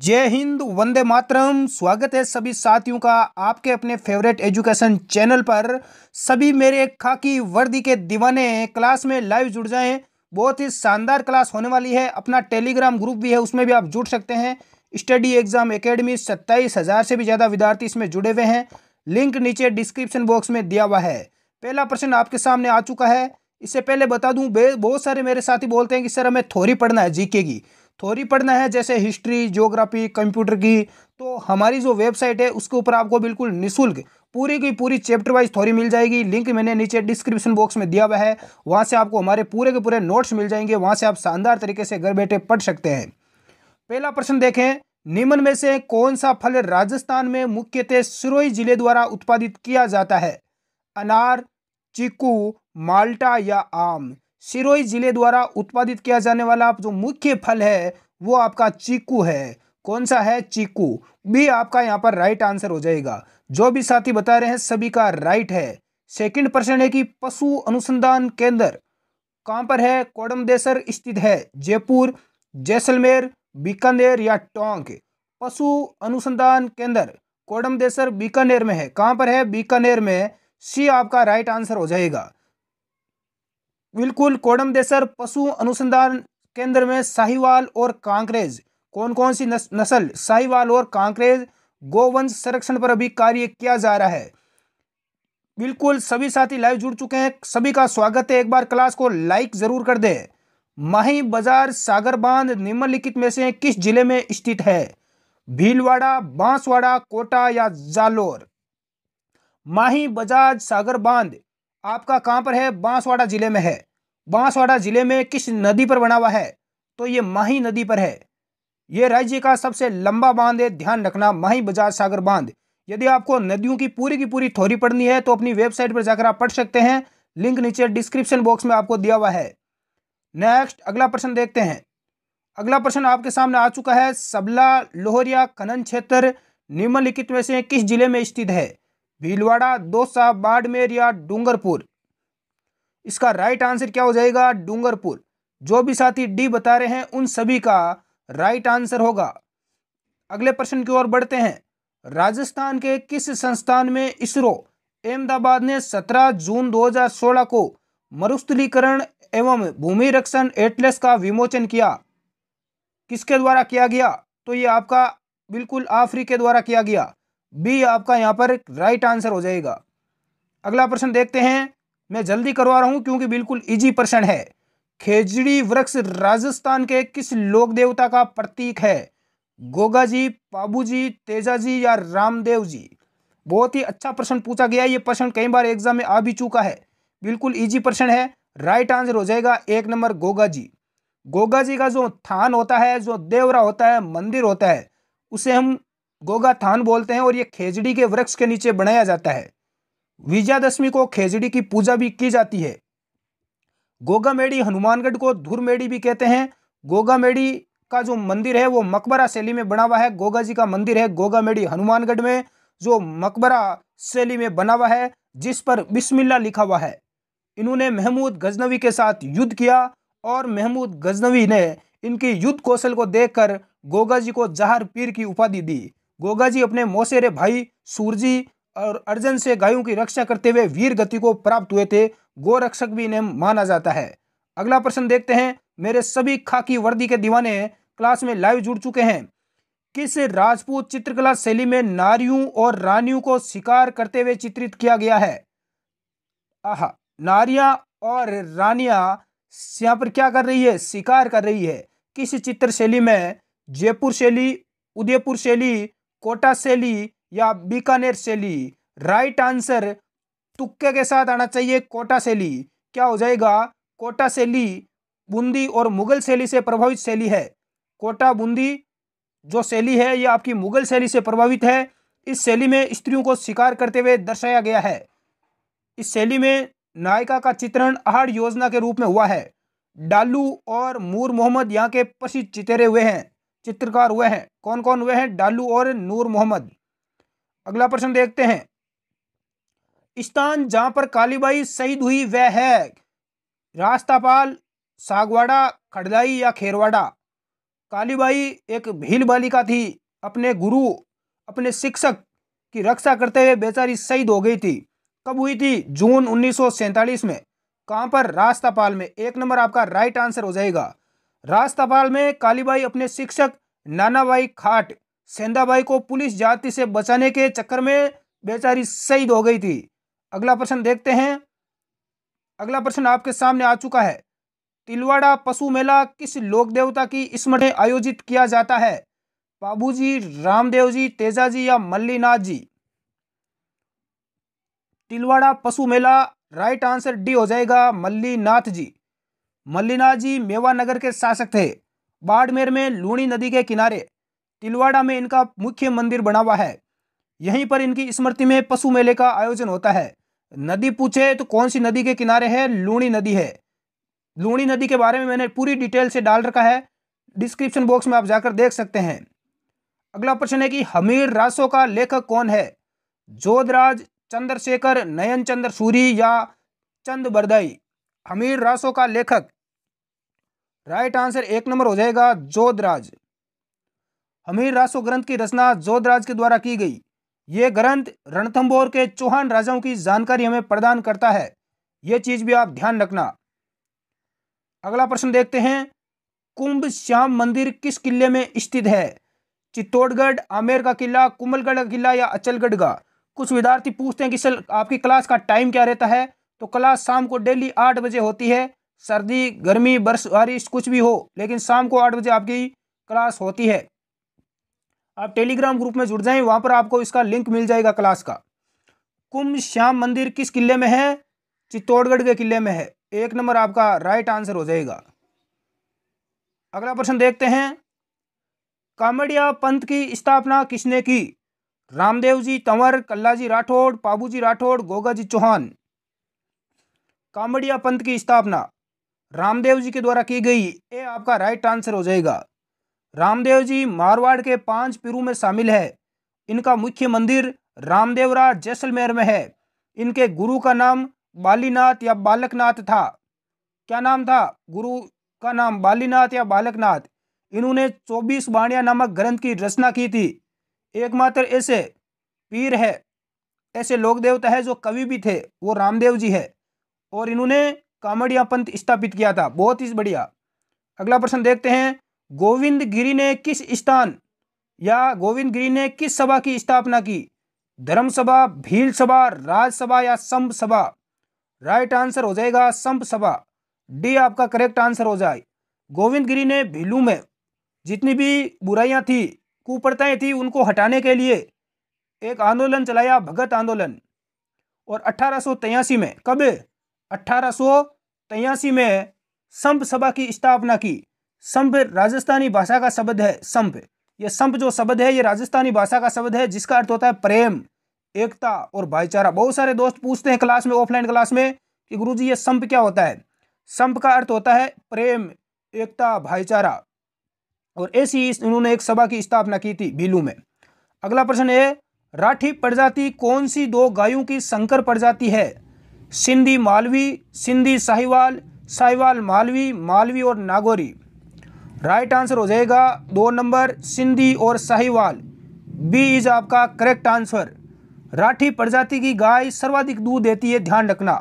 जय हिंद वंदे मातरम स्वागत है सभी साथियों का आपके अपने फेवरेट एजुकेशन चैनल पर सभी मेरे खाकी वर्दी के दीवाने क्लास में लाइव जुड़ जाएं बहुत ही शानदार क्लास होने वाली है अपना टेलीग्राम ग्रुप भी है उसमें भी आप जुड़ सकते हैं स्टडी एग्जाम एकेडमी सत्ताईस हज़ार से भी ज़्यादा विद्यार्थी इसमें जुड़े हुए हैं लिंक नीचे डिस्क्रिप्शन बॉक्स में दिया हुआ है पहला प्रश्न आपके सामने आ चुका है इससे पहले बता दूं बहुत सारे मेरे साथी बोलते हैं कि सर हमें थोड़ी पढ़ना है जीके की थोड़ी पढ़ना है जैसे हिस्ट्री ज्योग्राफी कंप्यूटर की तो हमारी जो वेबसाइट है उसके ऊपर आपको बिल्कुल निःशुल्क पूरी की पूरी चैप्टर वाइज थोड़ी मिल जाएगी लिंक मैंने नीचे डिस्क्रिप्शन बॉक्स में दिया हुआ है वहाँ से आपको हमारे पूरे के पूरे नोट्स मिल जाएंगे वहाँ से आप शानदार तरीके से घर बैठे पढ़ सकते हैं पहला प्रश्न देखें निम्न में से कौन सा फल राजस्थान में मुख्यतः सिरोही जिले द्वारा उत्पादित किया जाता है अनार चीकू माल्टा या आम सिरोही जिले द्वारा उत्पादित किया जाने वाला जो मुख्य फल है वो आपका चीकू है कौन सा है चीकू भी आपका यहाँ पर राइट आंसर हो जाएगा जो भी साथी बता रहे हैं सभी का राइट है सेकंड प्रश्न है कि पशु अनुसंधान केंद्र कहाँ पर है कोडमदेसर स्थित है जयपुर जैसलमेर बीकानेर या टोंक पशु अनुसंधान केंद्र कोडमदेसर बीकानेर में है कहाँ पर है बीकानेर में सी आपका राइट आंसर हो जाएगा बिल्कुल कोडम देसर पशु अनुसंधान केंद्र में साहिवाल और कांकरेज कौन कौन सी नस्ल साहिवाल और कांकरेज गोवंश संरक्षण पर अभी कार्य किया जा रहा है बिल्कुल सभी साथी लाइव जुड़ चुके हैं सभी का स्वागत है एक बार क्लास को लाइक जरूर कर दे माही बाजार सागर बांध निम्नलिखित में से किस जिले में स्थित है भीलवाड़ा बांसवाड़ा कोटा या जालोर माही बाजार सागर बांध आपका कहाँ पर है बांसवाड़ा जिले में है बांसवाड़ा जिले में किस नदी पर बना हुआ है तो ये माही नदी पर है ये राज्य का सबसे लंबा बांध है ध्यान रखना माही बजाज सागर बांध यदि आपको नदियों की पूरी की पूरी थोरी पढ़नी है तो अपनी वेबसाइट पर जाकर आप पढ़ सकते हैं लिंक नीचे डिस्क्रिप्शन बॉक्स में आपको दिया हुआ है नेक्स्ट अगला प्रश्न देखते हैं अगला प्रश्न आपके सामने आ चुका है सबला लोहरिया खनन क्षेत्र निम्नलिखित में से किस जिले में स्थित है भीलवाड़ा दोसा बाड़मेर या डूंगरपुर इसका राइट आंसर क्या हो जाएगा डूंगरपुर जो भी साथी डी बता रहे हैं उन सभी का राइट आंसर होगा अगले प्रश्न की ओर बढ़ते हैं राजस्थान के किस संस्थान में इसरो अहमदाबाद ने 17 जून 2016 को मरुस्थलीकरण एवं भूमि रक्षण एटलेस का विमोचन किया किसके द्वारा किया गया तो ये आपका बिल्कुल आफरी के द्वारा किया गया बी आपका यहाँ पर राइट आंसर हो जाएगा अगला प्रश्न देखते हैं मैं जल्दी करवा रहा हूँ क्योंकि बिल्कुल इजी प्रश्न है खेजड़ी वृक्ष राजस्थान के किस लोक देवता का प्रतीक है गोगा जी पाबू जी तेजा जी या रामदेव जी बहुत ही अच्छा प्रश्न पूछा गया ये प्रश्न कई बार एग्जाम में आ भी चुका है बिल्कुल इजी प्रश्न है राइट आंसर हो जाएगा एक नंबर गोगा जी गोगा जी का जो थान होता है जो देवरा होता है मंदिर होता है उसे हम गोगा थान बोलते हैं और ये खेजड़ी के वृक्ष के नीचे बनाया जाता है विजयादशमी को खेजड़ी की पूजा भी की जाती है गोगा मेड़ी हनुमानगढ़ को धुर मेड़ी भी कहते हैं गोगा मेड़ी का जो मंदिर है वो मकबरा शैली में बना हुआ है गोगा जी का मंदिर है गोगा मेड़ी हनुमानगढ़ में जो मकबरा शैली में बना हुआ है जिस पर बिस्मिल्ला लिखा हुआ है इन्होंने महमूद गजनवी के साथ युद्ध किया और महमूद गजनवी ने इनकी युद्ध कौशल को देखकर गोगा जी को जहर पीर की उपाधि दी गोगा जी अपने मौसेरे भाई सूरजी और अर्जन से गायों की रक्षा करते हुए वीर गति को प्राप्त हुए थे गोरक्षक भी इन्हें माना जाता है अगला प्रश्न देखते हैं मेरे सभी खाकी वर्दी के दीवाने क्लास में लाइव जुड़ चुके हैं किस राजपूत चित्रकला शैली में नारियों और रानियों को शिकार करते हुए चित्रित किया गया है आह नारियां और रानियां यहाँ पर क्या कर रही है शिकार कर रही है किस चित्र शैली में जयपुर शैली उदयपुर शैली कोटा शैली या बीकानेर शैली राइट आंसर तुक्के के साथ आना चाहिए कोटा शैली क्या हो जाएगा कोटा शैली बूंदी और मुगल शैली से प्रभावित शैली है कोटा बूंदी जो शैली है यह आपकी मुगल शैली से प्रभावित है इस शैली में स्त्रियों को शिकार करते हुए दर्शाया गया है इस शैली में नायिका का चित्रण आहड़ योजना के रूप में हुआ है डालू और मूर मोहम्मद यहाँ के प्रसिद्ध चितेरे हुए हैं चित्रकार हुए हैं कौन कौन हुए हैं डालू और नूर मोहम्मद अगला प्रश्न देखते हैं स्थान जहां पर कालीबाई शहीद हुई वह है रास्तापाल सागवाड़ा खड़दाई या खेरवाड़ा कालीबाई एक भील बालिका थी अपने गुरु अपने शिक्षक की रक्षा करते हुए बेचारी शहीद हो गई थी कब हुई थी जून उन्नीस में कहाँ पर रास्तापाल में एक नंबर आपका राइट आंसर हो जाएगा राजतपाल में कालीबाई अपने शिक्षक नानाबाई खाट सेंधाबाई को पुलिस जाति से बचाने के चक्कर में बेचारी शहीद हो गई थी अगला प्रश्न देखते हैं अगला प्रश्न आपके सामने आ चुका है तिलवाड़ा पशु मेला किस लोक देवता की स्मरण आयोजित किया जाता है बाबूजी रामदेव जी तेजा जी या मल्लीनाथ जी तिलवाड़ा पशु मेला राइट आंसर डी हो जाएगा मल्लीनाथ जी मल्लिना जी मेवा नगर के शासक थे बाड़मेर में लूणी नदी के किनारे तिलवाड़ा में इनका मुख्य मंदिर बना हुआ है यहीं पर इनकी स्मृति में पशु मेले का आयोजन होता है नदी पूछे तो कौन सी नदी के किनारे है लूणी नदी है लूणी नदी के बारे में मैंने पूरी डिटेल से डाल रखा है डिस्क्रिप्शन बॉक्स में आप जाकर देख सकते हैं अगला प्रश्न है कि हमीर रासो का लेखक कौन है जोधराज चंद्रशेखर नयन चंद्र सूरी या चंद बरदई हमीर रासो का लेखक राइट आंसर एक नंबर हो जाएगा जोधराज हमीर रासो ग्रंथ की रचना जोधराज के द्वारा की गई ये ग्रंथ रणथम्बोर के चौहान राजाओं की जानकारी हमें प्रदान करता है ये चीज भी आप ध्यान रखना अगला प्रश्न देखते हैं कुंभ श्याम मंदिर किस किले में स्थित है चित्तौड़गढ़ आमेर का किला कुमलगढ़ का किला या अचलगढ़ का कुछ विद्यार्थी पूछते हैं कि सर आपकी क्लास का टाइम क्या रहता है तो क्लास शाम को डेली आठ बजे होती है सर्दी गर्मी बर्फ बारिश कुछ भी हो लेकिन शाम को आठ बजे आपकी क्लास होती है आप टेलीग्राम ग्रुप में जुड़ जाएं वहां पर आपको इसका लिंक मिल जाएगा क्लास का कुंभ श्याम मंदिर किस किले में है चित्तौड़गढ़ के किले में है एक नंबर आपका राइट आंसर हो जाएगा अगला प्रश्न देखते हैं कामड़िया पंथ की स्थापना किसने की रामदेव जी तंवर कल्लाजी राठौड़ जी राठौड़ गोगा जी चौहान कामड़िया पंथ की स्थापना रामदेव जी के द्वारा की गई ये आपका राइट आंसर हो जाएगा रामदेव जी मारवाड़ के पांच पीरू में शामिल है इनका मुख्य मंदिर रामदेवरा जैसलमेर में है इनके गुरु का नाम बालीनाथ या बालकनाथ था क्या नाम था गुरु का नाम बालीनाथ या बालकनाथ इन्होंने चौबीस बाणिया नामक ग्रंथ की रचना की थी एकमात्र ऐसे पीर है ऐसे लोक देवता है जो कवि भी थे वो रामदेव जी है और इन्होंने कामड़िया पंथ स्थापित किया था बहुत ही बढ़िया अगला प्रश्न देखते हैं गोविंद गिरी ने किस स्थान या गोविंद गिरी ने किस सभा की स्थापना की धर्म सभा भील सभा राजसभा या संप सभा राइट आंसर हो जाएगा संप सभा डी आपका करेक्ट आंसर हो जाए गोविंद गिरी ने भीलू में जितनी भी बुराइयां थी कुपड़ताएँ थी उनको हटाने के लिए एक आंदोलन चलाया भगत आंदोलन और अठारह में कब अठारह में संप सभा की स्थापना की संप राजस्थानी भाषा का शब्द है संप यह संप जो शब्द है ये राजस्थानी भाषा का शब्द है जिसका अर्थ होता है प्रेम एकता और भाईचारा बहुत सारे दोस्त पूछते हैं क्लास में ऑफलाइन क्लास में कि गुरु जी ये संप क्या होता है संप का अर्थ होता है प्रेम एकता भाईचारा और ऐसी उन्होंने एक सभा की स्थापना की थी भीलू में अगला प्रश्न है राठी प्रजाति कौन सी दो गायों की संकर प्रजाति है सिंधी मालवी सिंधी साहिवाल साहिवाल मालवी मालवी और नागौरी राइट आंसर हो जाएगा दो नंबर सिंधी और साहिवाल बी इज आपका करेक्ट आंसर राठी प्रजाति की गाय सर्वाधिक दूध देती है ध्यान रखना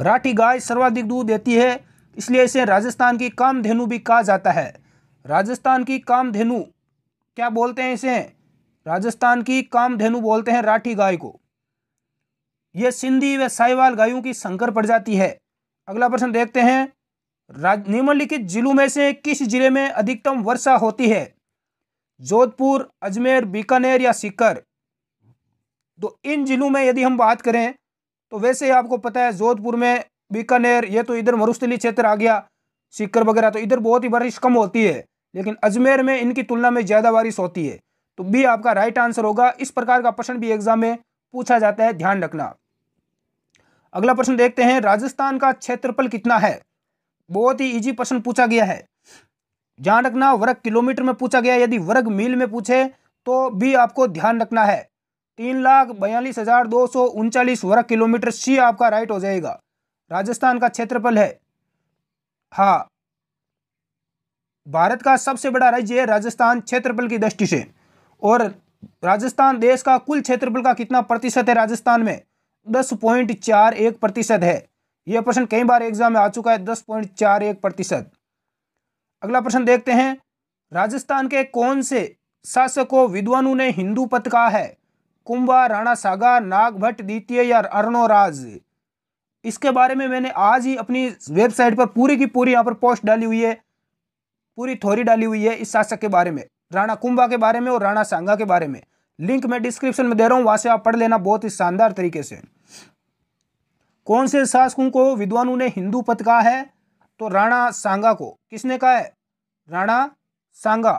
राठी गाय सर्वाधिक दूध देती है इसलिए इसे राजस्थान की कामधेनु भी कहा जाता है राजस्थान की कामधेनु क्या बोलते हैं इसे राजस्थान की कामधेनु बोलते हैं राठी गाय को ये सिंधी व साहिवाल गायों की संकर प्रजाति है अगला प्रश्न देखते हैं राज निम्नलिखित जिलों में से किस जिले में अधिकतम वर्षा होती है जोधपुर अजमेर बीकानेर या सीकर तो इन जिलों में यदि हम बात करें तो वैसे ही आपको पता है जोधपुर में बीकानेर ये तो इधर मरुस्थली क्षेत्र आ गया सीकर वगैरह तो इधर बहुत ही बारिश कम होती है लेकिन अजमेर में इनकी तुलना में ज़्यादा बारिश होती है तो बी आपका राइट आंसर होगा इस प्रकार का प्रश्न भी एग्जाम में पूछा जाता है ध्यान रखना अगला प्रश्न देखते हैं राजस्थान का क्षेत्रफल कितना है बहुत ही इजी प्रश्न पूछा गया है ध्यान रखना वर्ग किलोमीटर में पूछा गया यदि वर्ग मील में पूछे तो भी आपको ध्यान रखना है तीन लाख बयालीस हजार दो सौ उनचालीस वर्ग किलोमीटर सी आपका राइट हो जाएगा राजस्थान का क्षेत्रफल है हाँ भारत का सबसे बड़ा राज्य है राजस्थान क्षेत्रफल की दृष्टि से और राजस्थान देश का कुल क्षेत्रफल का कितना प्रतिशत है राजस्थान में दस पॉइंट चार एक प्रतिशत है यह प्रश्न कई बार एग्जाम में आ चुका है दस पॉइंट चार एक प्रतिशत अगला प्रश्न देखते हैं राजस्थान के कौन से शासकों विद्वानों ने हिंदू पद कहा है कुंभा राणा सागर नागभट्ट द्वितीय या राज इसके बारे में मैंने आज ही अपनी वेबसाइट पर पूरी की पूरी यहाँ पर पोस्ट डाली हुई है पूरी थोरी डाली हुई है इस शासक के बारे में राणा कुंभा के बारे में और राणा सांगा के बारे में लिंक मैं डिस्क्रिप्शन में दे रहा हूँ वहां से आप पढ़ लेना बहुत ही शानदार तरीके से कौन से शासकों को विद्वानों ने हिंदू पद कहा है तो राणा सांगा को किसने कहा है राणा सांगा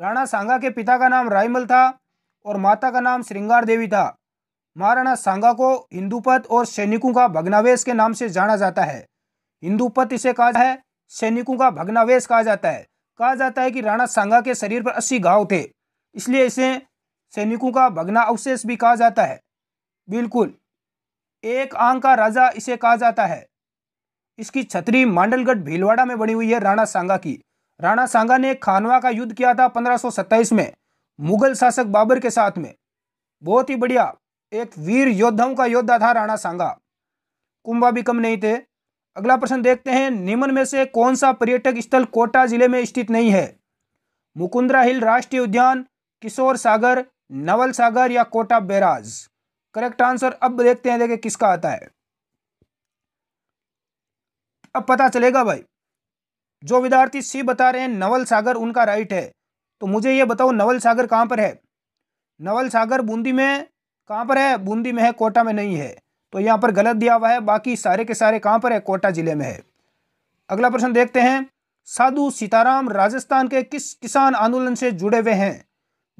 राणा सांगा के पिता का नाम रायमल था और माता का नाम श्रृंगार देवी था महाराणा सांगा को हिंदू पथ और सैनिकों का भगनावेश के नाम से जाना जाता है हिंदू पथ इसे कहा है सैनिकों का भगनावेश कहा जाता है कहा जाता है कि राणा सांगा के शरीर पर अस्सी घाव थे इसलिए इसे सैनिकों का भगना अवशेष भी कहा जाता है बिल्कुल एक आंग का राजा इसे कहा जाता है इसकी छतरी मांडलगढ़ भीलवाड़ा में बनी हुई है राणा सांगा की राणा सांगा ने खानवा का युद्ध किया था 1527 में मुगल शासक बाबर के साथ में बहुत ही बढ़िया एक वीर योद्धाओं का योद्धा था राणा सांगा कुंभा भी कम नहीं थे अगला प्रश्न देखते हैं निम्न में से कौन सा पर्यटक स्थल कोटा जिले में स्थित नहीं है मुकुंदरा हिल राष्ट्रीय उद्यान किशोर सागर नवल सागर या कोटा बैराज करेक्ट आंसर अब देखते हैं देखे किसका आता है अब पता चलेगा भाई जो विद्यार्थी सी बता रहे हैं नवल सागर उनका राइट है तो मुझे ये बताओ नवल सागर कहाँ पर है नवल सागर बूंदी में कहाँ पर है बूंदी में है कोटा में नहीं है तो यहाँ पर गलत दिया हुआ है बाकी सारे के सारे कहाँ पर है कोटा जिले में है अगला प्रश्न देखते हैं साधु सीताराम राजस्थान के किस किसान आंदोलन से जुड़े हुए हैं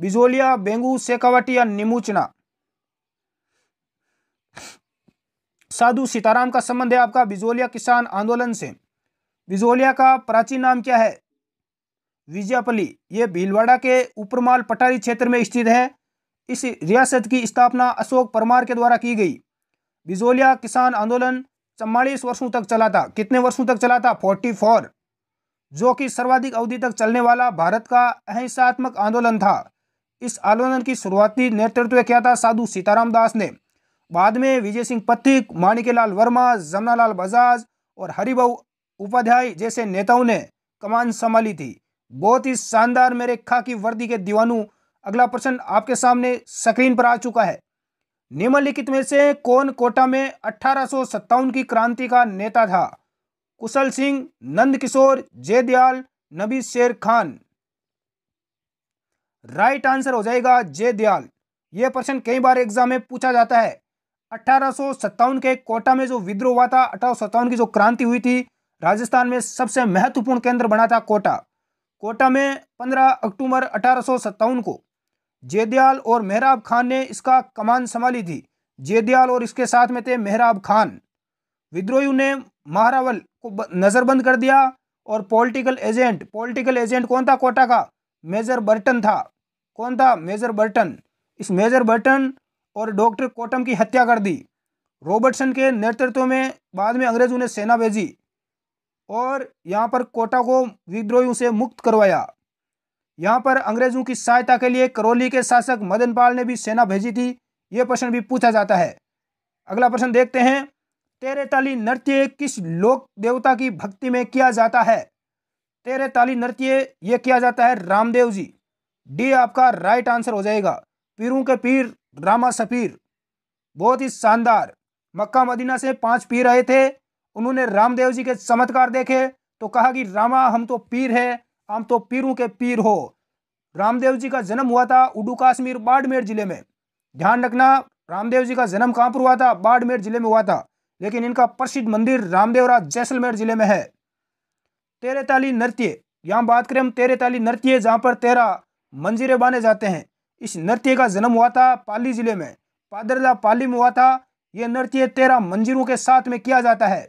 बिजोलिया बेंगू शेखावटी या निमूचना साधु सीताराम का संबंध है आपका बिजोलिया किसान आंदोलन से बिजोलिया का प्राचीन नाम क्या है विजयापली ये भीलवाड़ा के ऊपरमाल पटारी क्षेत्र में स्थित है इस रियासत की स्थापना अशोक परमार के द्वारा की गई बिजोलिया किसान आंदोलन चम्मालीस वर्षों तक चला था कितने वर्षों तक चला था फोर्टी फोर जो कि सर्वाधिक अवधि तक चलने वाला भारत का अहिंसात्मक आंदोलन था इस आंदोलन की शुरुआती नेतृत्व किया था साधु सीताराम दास ने बाद में विजय सिंह पथिक माणिकेलाल वर्मा जमनालाल बजाज और हरिभा उपाध्याय जैसे नेताओं ने कमान संभाली थी बहुत ही शानदार मेरे खाकी वर्दी के दीवानु अगला प्रश्न आपके सामने स्क्रीन पर आ चुका है निम्नलिखित में से कौन कोटा में अठारह की क्रांति का नेता था कुशल सिंह नंद किशोर जयदयाल नबी शेर खान राइट आंसर हो जाएगा जयदयाल यह प्रश्न कई बार एग्जाम में पूछा जाता है अठारह के कोटा में जो विद्रोह हुआ था अठारह की जो क्रांति हुई थी राजस्थान में सबसे महत्वपूर्ण केंद्र बना था कोटा कोटा में 15 अक्टूबर अठारह को जेदयाल और मेहराब खान ने इसका कमान संभाली थी जेदयाल और इसके साथ में थे मेहराब खान विद्रोहियों ने महारावल को नज़रबंद कर दिया और पॉलिटिकल एजेंट पॉलिटिकल एजेंट कौन था कोटा का मेजर बर्टन था कौन था मेजर बर्टन इस मेजर बर्टन और डॉक्टर कोटम की हत्या कर दी रॉबर्टसन के नेतृत्व में बाद में अंग्रेजों ने सेना भेजी और यहाँ पर कोटा को विद्रोहियों से मुक्त करवाया यहाँ पर अंग्रेजों की सहायता के लिए करौली के शासक मदन पाल ने भी सेना भेजी थी ये प्रश्न भी पूछा जाता है अगला प्रश्न देखते हैं तेरे ताली नृत्य किस लोक देवता की भक्ति में किया जाता है तेरे ताली नृत्य ये किया जाता है रामदेव जी डी आपका राइट आंसर हो जाएगा पीरों के पीर रामा सफीर बहुत ही शानदार मक्का मदीना से पांच पीर आए थे उन्होंने रामदेव जी के चमत्कार देखे तो कहा कि रामा हम तो पीर है हम तो पीरों के पीर हो रामदेव जी का जन्म हुआ था उडू काश्मीर बाड़मेर जिले में ध्यान रखना रामदेव जी का जन्म कहाँ पर हुआ था बाड़मेर जिले में हुआ था लेकिन इनका प्रसिद्ध मंदिर रामदेवरा जैसलमेर जिले में है तेरेताली नृत्य यहाँ बात करें हम तेरेताली नृत्य जहाँ पर तेरा मंजिरे बाने जाते हैं इस नृत्य का जन्म हुआ था पाली जिले में पादरला पाली में हुआ था यह नृत्य तेरा मंजिलों के साथ में किया जाता है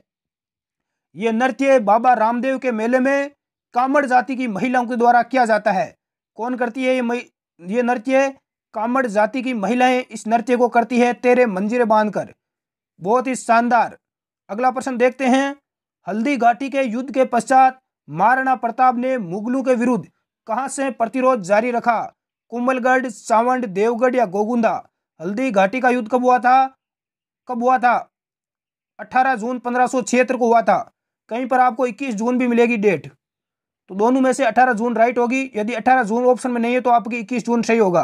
ये नृत्य बाबा रामदेव के मेले में कामड़ जाति की महिलाओं के द्वारा किया जाता है कौन करती है ये ये नृत्य कामड़ जाति की महिलाएं इस नृत्य को करती है तेरे मंजिरे बांधकर बहुत ही शानदार अगला प्रश्न देखते हैं हल्दी घाटी के युद्ध के पश्चात महाराणा प्रताप ने मुगलों के विरुद्ध कहाँ से प्रतिरोध जारी रखा कुंबलगढ़ सावंड देवगढ़ या गोगुंदा हल्दी घाटी का युद्ध कब हुआ था कब हुआ था 18 जून पंद्रह को हुआ था कहीं पर आपको 21 जून भी मिलेगी डेट तो दोनों में से 18 जून राइट होगी यदि 18 जून ऑप्शन में नहीं है तो आपकी 21 जून सही होगा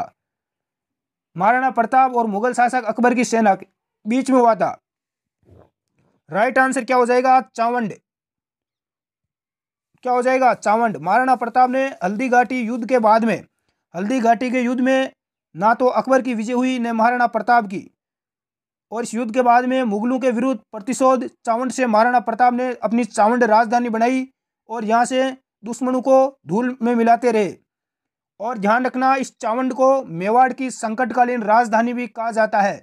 महाराणा प्रताप और मुगल शासक अकबर की सेना बीच में हुआ था राइट आंसर क्या हो जाएगा चावंड क्या हो जाएगा चावंड महाराणा प्रताप ने हल्दी घाटी युद्ध के बाद में हल्दी घाटी के युद्ध में ना तो अकबर की विजय हुई न महाराणा प्रताप की और इस युद्ध के बाद में मुगलों के विरुद्ध प्रतिशोध चावंड से महाराणा प्रताप ने अपनी चावंड राजधानी बनाई और यहाँ से दुश्मनों को धूल में मिलाते रहे और ध्यान रखना इस चावंड को मेवाड़ की संकटकालीन राजधानी भी कहा जाता है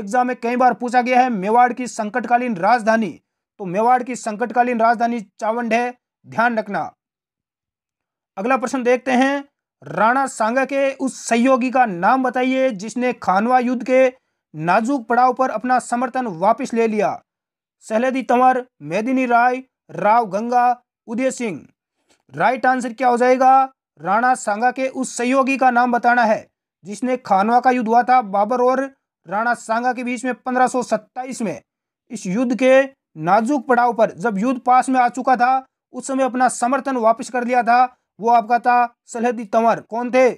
एग्जाम में कई बार पूछा गया है मेवाड़ की संकटकालीन राजधानी तो मेवाड़ की संकटकालीन राजधानी चावंड है ध्यान रखना अगला प्रश्न देखते हैं राणा सांगा के उस सहयोगी का नाम बताइए जिसने खानवा युद्ध के नाजुक पड़ाव पर अपना समर्थन वापस ले लिया सहलेदी तंवर मेदिनी राय राव गंगा उदय सिंह राइट आंसर क्या हो जाएगा राणा सांगा के उस सहयोगी का नाम बताना है जिसने खानवा का युद्ध हुआ था बाबर और राणा सांगा के बीच में 1527 में इस युद्ध के नाजुक पड़ाव पर जब युद्ध पास में आ चुका था उस समय अपना समर्थन वापस कर लिया था वो आपका था सहलदी तंवर कौन थे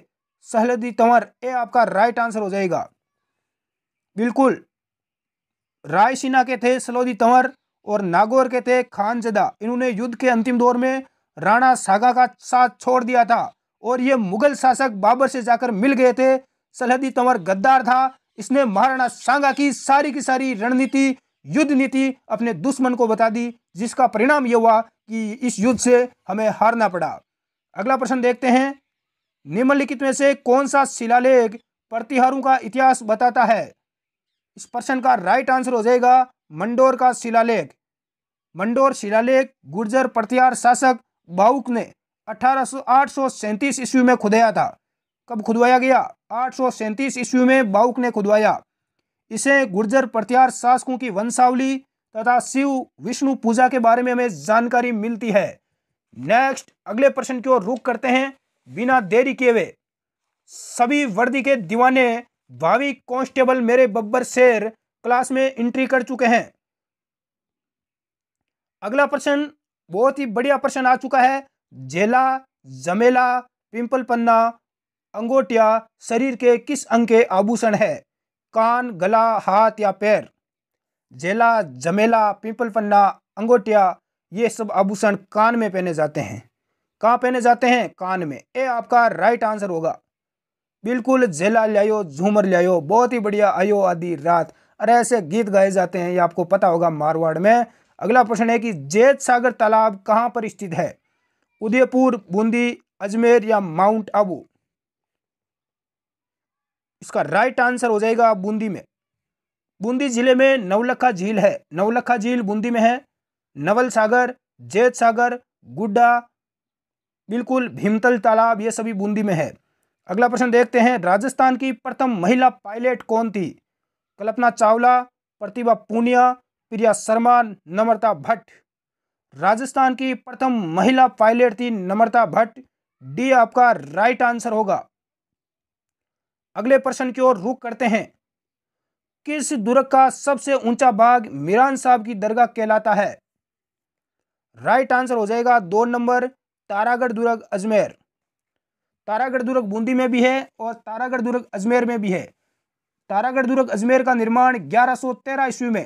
सहलदी तंवर ये आपका राइट आंसर हो जाएगा बिल्कुल रायसीना के थे सलोदी तंवर और नागौर के थे खानजदा इन्होंने युद्ध के अंतिम दौर में राणा सागा का साथ छोड़ दिया था और ये मुगल शासक बाबर से जाकर मिल गए थे सलहदी तंवर गद्दार था इसने महाराणा सांगा की सारी की सारी रणनीति युद्ध नीति अपने दुश्मन को बता दी जिसका परिणाम यह हुआ कि इस युद्ध से हमें हारना पड़ा अगला प्रश्न देखते हैं निम्नलिखित में से कौन सा शिलालेख प्रतिहारों का इतिहास बताता है इस प्रश्न का राइट आंसर हो जाएगा मंडोर का शिलालेख मंडोर शिलालेख गुर्जर प्रतिहार शासक बाउक ने अठारह आठ सौ ईस्वी में खुदाया था कब खुदवाया गया आठ सौ ईस्वी में बाउक ने खुदवाया इसे गुर्जर प्रत्यार शासकों की वंशावली तथा शिव विष्णु पूजा के बारे में हमें जानकारी मिलती है नेक्स्ट अगले प्रश्न की ओर रुख करते हैं बिना देरी किए हुए सभी वर्दी के दीवाने भावी कांस्टेबल मेरे बब्बर शेर क्लास में एंट्री कर चुके हैं अगला प्रश्न बहुत ही बढ़िया प्रश्न आ चुका है झेला जमेला पिंपल पन्ना अंगोटिया शरीर के किस अंग के आभूषण है कान गला हाथ या पैर झेला जमेला पिंपल पन्ना अंगोटिया ये सब आभूषण कान में पहने जाते हैं कहाँ पहने जाते हैं कान में ये आपका राइट आंसर होगा बिल्कुल झेला लियायो झूमर लियायो बहुत ही बढ़िया आयो आधी रात अरे ऐसे गीत गाए जाते हैं ये आपको पता होगा मारवाड़ में अगला प्रश्न है कि जैत सागर तालाब कहाँ पर स्थित है उदयपुर बूंदी अजमेर या माउंट आबू इसका राइट आंसर हो जाएगा बूंदी में बूंदी जिले में नवलखा झील है नवलखा झील बूंदी में है नवल सागर जैत सागर गुड्डा बिल्कुल भीमतल तालाब ये सभी बूंदी में है अगला प्रश्न देखते हैं राजस्थान की प्रथम महिला पायलट कौन थी कल्पना चावला प्रतिभा पूनिया प्रिया शर्मा नम्रता भट्ट राजस्थान की प्रथम महिला पायलट थी नम्रता भट्ट डी आपका राइट आंसर होगा अगले प्रश्न की ओर रुख करते हैं किस दुर्ग का सबसे ऊंचा भाग मीरान साहब की दरगाह कहलाता है राइट आंसर हो जाएगा दो नंबर तारागढ़ दुर्ग अजमेर तारागढ़ दुर्ग बूंदी में भी है और तारागढ़ दुर्ग अजमेर में भी है तारागढ़ दुर्ग अजमेर का निर्माण 1113 ईस्वी में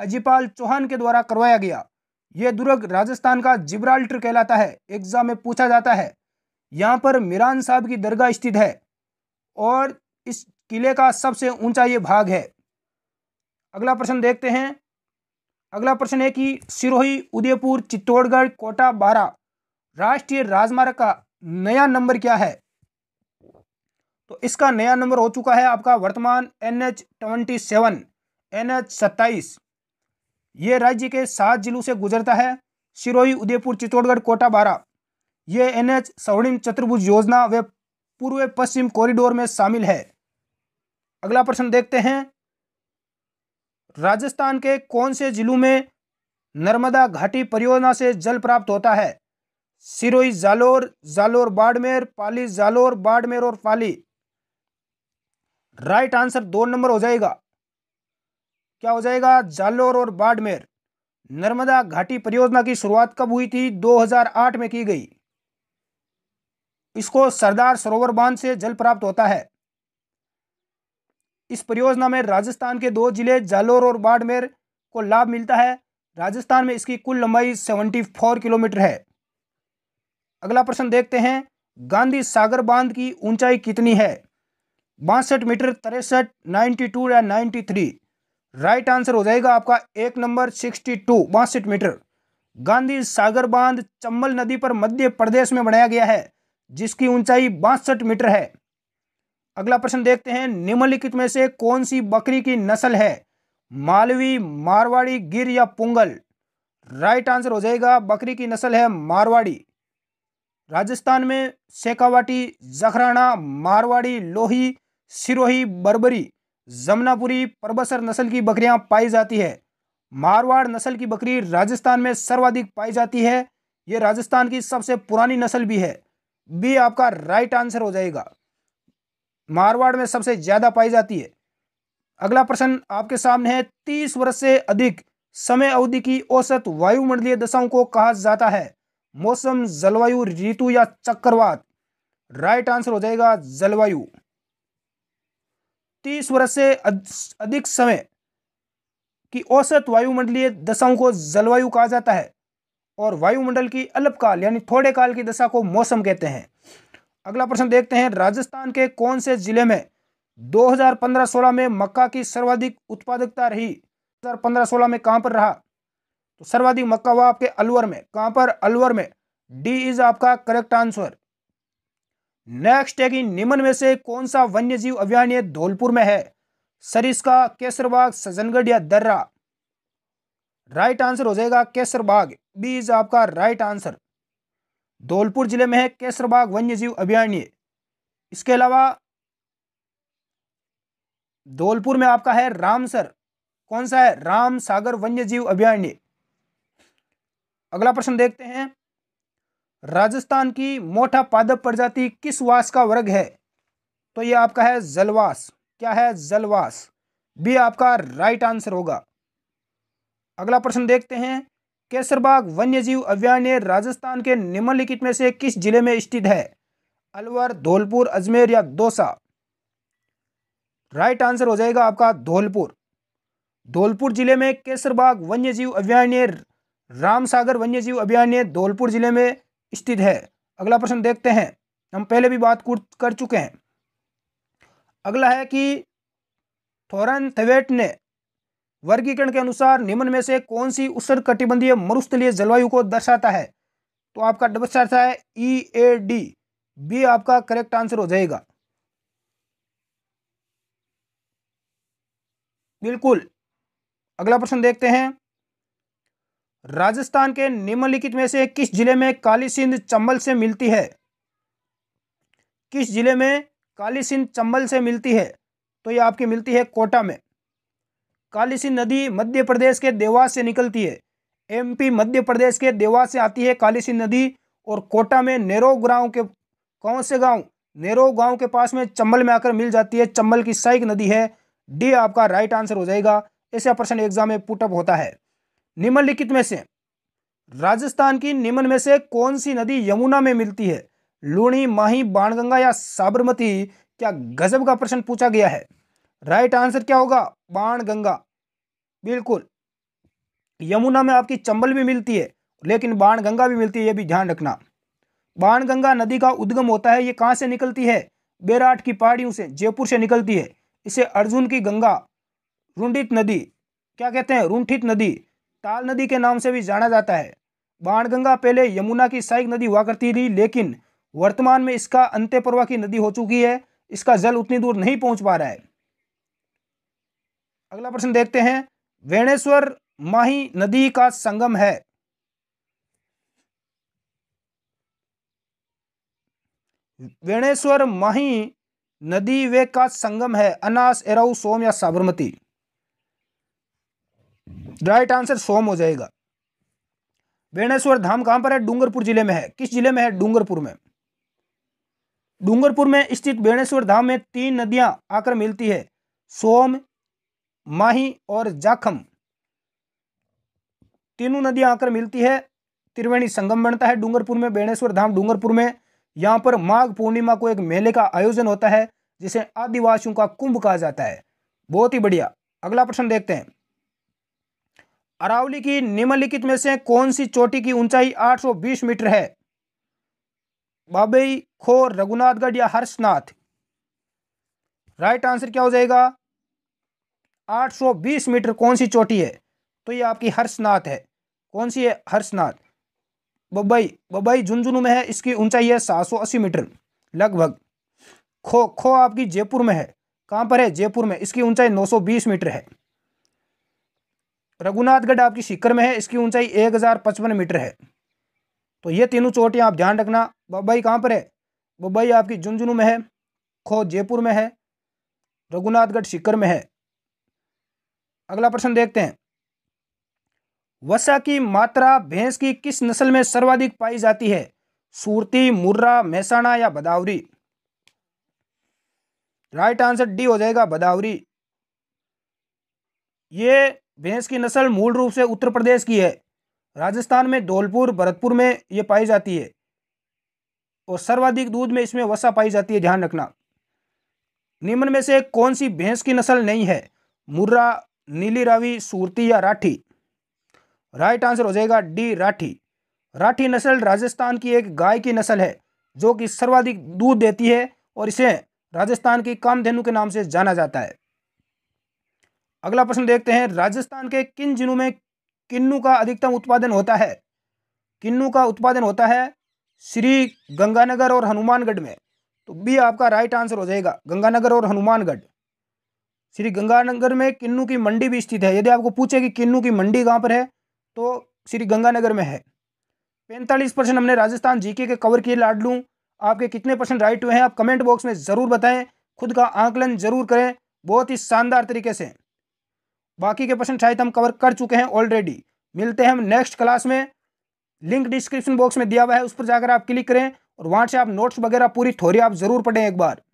अजीपाल चौहान के द्वारा करवाया गया यह दुर्ग राजस्थान का जिब्राल्टर कहलाता है एग्जाम में पूछा जाता है यहाँ पर मीरान साहब की दरगाह स्थित है और इस किले का सबसे ऊंचा ये भाग है अगला प्रश्न देखते हैं अगला प्रश्न है कि सिरोही उदयपुर चित्तौड़गढ़ कोटा बारह राष्ट्रीय राजमार्ग का नया नंबर क्या है तो इसका नया नंबर हो चुका है आपका वर्तमान N H twenty seven N H सत्ताईस ये राज्य के सात जिलों से गुजरता है सिरोही उदयपुर चित्तौड़गढ़ कोटा बारा ये एन एच स्वर्णिम चतुर्भुज योजना व पूर्व पश्चिम कॉरिडोर में शामिल है अगला प्रश्न देखते हैं राजस्थान के कौन से जिलों में नर्मदा घाटी परियोजना से जल प्राप्त होता है सिरोही जालोर जालोर बाड़मेर पाली जालोर बाड़मेर और पाली राइट आंसर दो नंबर हो जाएगा क्या हो जाएगा जालोर और बाड़मेर नर्मदा घाटी परियोजना की शुरुआत कब हुई थी 2008 में की गई इसको सरदार सरोवर बांध से जल प्राप्त होता है इस परियोजना में राजस्थान के दो जिले जालोर और बाड़मेर को लाभ मिलता है राजस्थान में इसकी कुल लंबाई 74 किलोमीटर है अगला प्रश्न देखते हैं गांधी सागर बांध की ऊंचाई कितनी है बासठ मीटर तिरसठ नाइन्टी या नाइन्टी राइट आंसर हो जाएगा आपका एक नंबर सिक्सटी टू बासठ मीटर गांधी सागर बांध चंबल नदी पर मध्य प्रदेश में बनाया गया है जिसकी ऊंचाई बासठ मीटर है अगला प्रश्न देखते हैं निम्नलिखित में से कौन सी बकरी की नस्ल है मालवी मारवाड़ी गिर या पुंगल राइट आंसर हो जाएगा बकरी की नस्ल है मारवाड़ी राजस्थान में शेखावाटी जखराणा मारवाड़ी लोही सिरोही बरबरी जमुनापुरी परबसर नस्ल की बकरियां पाई जाती है मारवाड़ नस्ल की बकरी राजस्थान में सर्वाधिक पाई जाती है ये राजस्थान की सबसे पुरानी नस्ल भी है बी आपका राइट आंसर हो जाएगा मारवाड़ में सबसे ज़्यादा पाई जाती है अगला प्रश्न आपके सामने है तीस वर्ष से अधिक समय अवधि की औसत वायुमंडलीय दशाओं को कहा जाता है मौसम जलवायु ऋतु या चक्रवात राइट आंसर हो जाएगा जलवायु तीस वर्ष से अधिक समय की औसत वायुमंडलीय दशाओं को जलवायु कहा जाता है और वायुमंडल की अल्पकाल यानी थोड़े काल की दशा को मौसम कहते हैं अगला प्रश्न देखते हैं राजस्थान के कौन से जिले में 2015-16 में मक्का की सर्वाधिक उत्पादकता रही 2015-16 में कहां पर रहा तो सर्वाधिक मक्का हुआ आपके अलवर में कहां पर अलवर में डी इज आपका करेक्ट आंसर नेक्स्ट है कि निम्न में से कौन सा वन्य जीव अभ्यारण्य धौलपुर में है सरिस्का केसरबाग सजनगढ़ या दर्रा राइट आंसर हो जाएगा केसरबाग बी इज आपका राइट आंसर धौलपुर जिले में है केसरबाग वन्यजीव अभ्यारण्य इसके अलावा धौलपुर में आपका है रामसर कौन सा है राम सागर वन्यजीव अभ्यारण्य अगला प्रश्न देखते हैं राजस्थान की मोटा पादप प्रजाति किस वास का वर्ग है तो ये आपका है जलवास क्या है जलवास भी आपका राइट आंसर होगा अगला प्रश्न देखते हैं केसरबाग वन्यजीव अभ्यारण्य राजस्थान के निम्नलिखित में से किस जिले में स्थित है अलवर धौलपुर अजमेर या दौसा राइट आंसर हो जाएगा आपका धौलपुर धौलपुर जिले में केसरबाग वन्यजीव अभ्यारण्य रामसागर वन्यजीव अभ्यारण्य धौलपुर जिले में स्थित है अगला प्रश्न देखते हैं हम पहले भी बात कर चुके हैं अगला है कि थोरन थेवेट ने वर्गीकरण के अनुसार निम्न में से कौन सी उष्ण कटिबंधीय मरुस्थलीय जलवायु को दर्शाता है तो आपका डबल आंसर है ई ए डी बी आपका करेक्ट आंसर हो जाएगा बिल्कुल अगला प्रश्न देखते हैं राजस्थान के निम्नलिखित में से किस जिले में काली सिंध चंबल से मिलती है किस जिले में काली सिंध चंबल से मिलती है तो ये आपकी मिलती है कोटा में काली सिंध नदी मध्य प्रदेश के देवास से निकलती है एमपी मध्य प्रदेश के देवास से आती है काली सिंध नदी और कोटा में नेरो गांव के कौन से गांव नेरो गांव के पास में चंबल में आकर मिल जाती है चंबल की सैक नदी है डी आपका राइट आंसर हो जाएगा ऐसा प्रश्न एग्जाम में पुटअप होता है निम्नलिखित में से राजस्थान की निम्न में से कौन सी नदी यमुना में मिलती है लूणी माही बाणगंगा या साबरमती क्या गजब का प्रश्न पूछा गया है राइट आंसर क्या होगा बाणगंगा बिल्कुल यमुना में आपकी चंबल भी मिलती है लेकिन बाणगंगा भी मिलती है यह भी ध्यान रखना बाणगंगा नदी का उद्गम होता है ये कहाँ से निकलती है बेराट की पहाड़ियों से जयपुर से निकलती है इसे अर्जुन की गंगा रुंडित नदी क्या कहते हैं रुंठित नदी ताल नदी के नाम से भी जाना जाता है बाणगंगा पहले यमुना की सहायक नदी हुआ करती थी लेकिन वर्तमान में इसका अंत्यपर्वा की नदी हो चुकी है इसका जल उतनी दूर नहीं पहुंच पा रहा है अगला प्रश्न देखते हैं वेणेश्वर माही नदी का संगम है वेणेश्वर माही नदी वे का संगम है अनास एराउ सोम या साबरमती राइट आंसर सोम हो जाएगा वेणेश्वर धाम कहां पर है डूंगरपुर जिले में है किस जिले में है डूंगरपुर में डूंगरपुर में स्थित बेणेश्वर धाम में तीन नदियां आकर मिलती है सोम माही और जाखम तीनों नदियां आकर मिलती है त्रिवेणी संगम बनता है डूंगरपुर में बेणेश्वर धाम डूंगरपुर में यहां पर माघ पूर्णिमा को एक मेले का आयोजन होता है जिसे आदिवासियों का कुंभ कहा जाता है बहुत ही बढ़िया अगला प्रश्न देखते हैं अरावली की निम्नलिखित में से कौन सी चोटी की ऊंचाई 820 मीटर है बाबई खो रघुनाथगढ़ या हर्षनाथ राइट आंसर क्या हो जाएगा 820 मीटर कौन सी चोटी है तो ये आपकी हर्षनाथ है कौन सी है हर्षनाथ बबई बब्बई झुंझुनू में है इसकी ऊंचाई है 780 मीटर लगभग खो खो आपकी जयपुर में है कहाँ पर है जयपुर में इसकी ऊंचाई 920 मीटर है रघुनाथगढ़ आपकी शिखर में है इसकी ऊंचाई एक हज़ार पचपन मीटर है तो ये तीनों चोटियाँ आप ध्यान रखना बब्बई कहाँ पर है बब्बई आपकी झुंझुनू में है खो जयपुर में है रघुनाथगढ़ शिखर में है अगला प्रश्न देखते हैं वसा की मात्रा भैंस की किस नस्ल में सर्वाधिक पाई जाती है सूरती मुर्रा महसाणा या बदावरी राइट आंसर डी हो जाएगा बदावरी ये भैंस की नस्ल मूल रूप से उत्तर प्रदेश की है राजस्थान में धौलपुर भरतपुर में ये पाई जाती है और सर्वाधिक दूध में इसमें वसा पाई जाती है ध्यान रखना निम्न में से कौन सी भैंस की नस्ल नहीं है मुर्रा नीली रावी सूरती या राठी राइट आंसर हो जाएगा डी राठी राठी नस्ल राजस्थान की एक गाय की नस्ल है जो कि सर्वाधिक दूध देती है और इसे राजस्थान की कामधेनु के नाम से जाना जाता है अगला प्रश्न देखते हैं राजस्थान के किन जिलों में किन्नू का अधिकतम उत्पादन होता है किन्नू का उत्पादन होता है श्री गंगानगर और हनुमानगढ़ में तो बी आपका राइट आंसर हो जाएगा गंगानगर और हनुमानगढ़ श्री गंगानगर में किन्नू की मंडी भी स्थित है यदि आपको पूछे कि किन्नू की मंडी कहाँ पर है तो श्री गंगानगर में है पैंतालीस परसेंट हमने राजस्थान जीके के कवर किए लाड लूँ आपके कितने परसेंट राइट हुए हैं आप कमेंट बॉक्स में ज़रूर बताएं खुद का आंकलन जरूर करें बहुत ही शानदार तरीके से बाकी के प्रश्न शायद हम कवर कर चुके हैं ऑलरेडी मिलते हैं हम नेक्स्ट क्लास में लिंक डिस्क्रिप्शन बॉक्स में दिया हुआ है उस पर जाकर आप क्लिक करें और वहाँ से आप नोट्स वगैरह पूरी थोड़ी आप जरूर पढ़ें एक बार